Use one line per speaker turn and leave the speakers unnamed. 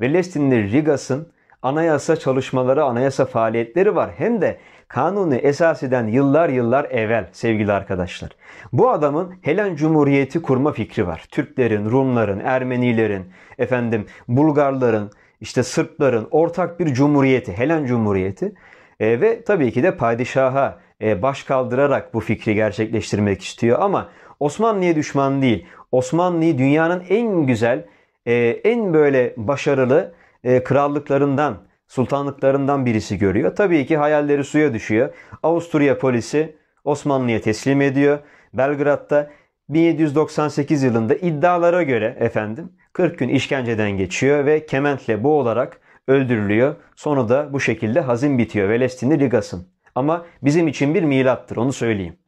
ve Lestinli Rigas'ın anayasa çalışmaları, anayasa faaliyetleri var. Hem de kanunu esasiden yıllar yıllar evvel sevgili arkadaşlar. Bu adamın Helen Cumhuriyeti kurma fikri var. Türklerin, Rumların, Ermenilerin, efendim Bulgarların, işte Sırpların ortak bir cumhuriyeti, Helen Cumhuriyeti. E, ve tabii ki de padişaha e, baş kaldırarak bu fikri gerçekleştirmek istiyor ama Osmanlı'ya düşman değil. Osmanlı'yı dünyanın en güzel ee, en böyle başarılı e, krallıklarından, sultanlıklarından birisi görüyor. Tabii ki hayalleri suya düşüyor. Avusturya polisi Osmanlı'ya teslim ediyor. Belgrad'da 1798 yılında iddialara göre efendim 40 gün işkenceden geçiyor ve kementle boğularak öldürülüyor. Sonu da bu şekilde hazin bitiyor. Velestinli Ligas'ın. Ama bizim için bir milattır onu söyleyeyim.